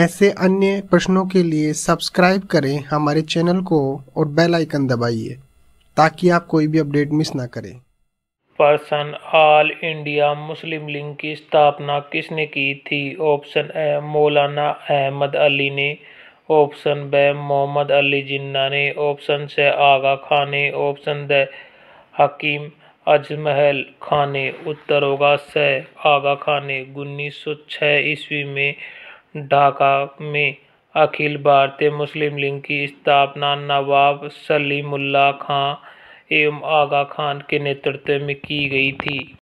ऐसे अन्य प्रश्नों के लिए सब्सक्राइब करें हमारे चैनल को और बेल आइकन दबाइए ताकि आप कोई भी अपडेट मिस ना करें पर्सन ऑल इंडिया मुस्लिम लीग की स्थापना किसने की थी ऑप्शन ए मौलाना अहमद अली ने ऑप्शन ब मोहम्मद अली जिन्ना ने ऑप्शन से आगा खान ने ऑप्शन द हकीम अजमहल खान ने उत्तर होगा स आगा खान ने उन्नीस सौ छः ईस्वी में ढाका में अखिल भारतीय मुस्लिम लीग की स्थापना नवाब सलीमुल्लाह खान एवं आगा खान के नेतृत्व में की गई थी